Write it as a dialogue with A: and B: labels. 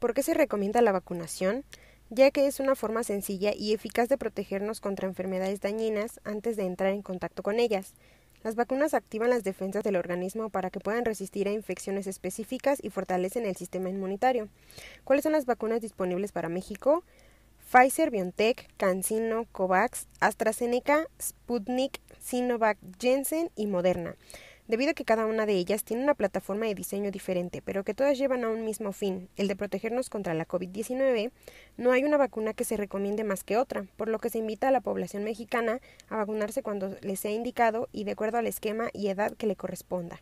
A: ¿Por qué se recomienda la vacunación? ya que es una forma sencilla y eficaz de protegernos contra enfermedades dañinas antes de entrar en contacto con ellas. Las vacunas activan las defensas del organismo para que puedan resistir a infecciones específicas y fortalecen el sistema inmunitario. ¿Cuáles son las vacunas disponibles para México? Pfizer, BioNTech, CanSino, Covax, AstraZeneca, Sputnik, Sinovac, Jensen y Moderna debido a que cada una de ellas tiene una plataforma de diseño diferente, pero que todas llevan a un mismo fin, el de protegernos contra la COVID-19, no hay una vacuna que se recomiende más que otra, por lo que se invita a la población mexicana a vacunarse cuando les sea indicado y de acuerdo al esquema y edad que le
B: corresponda.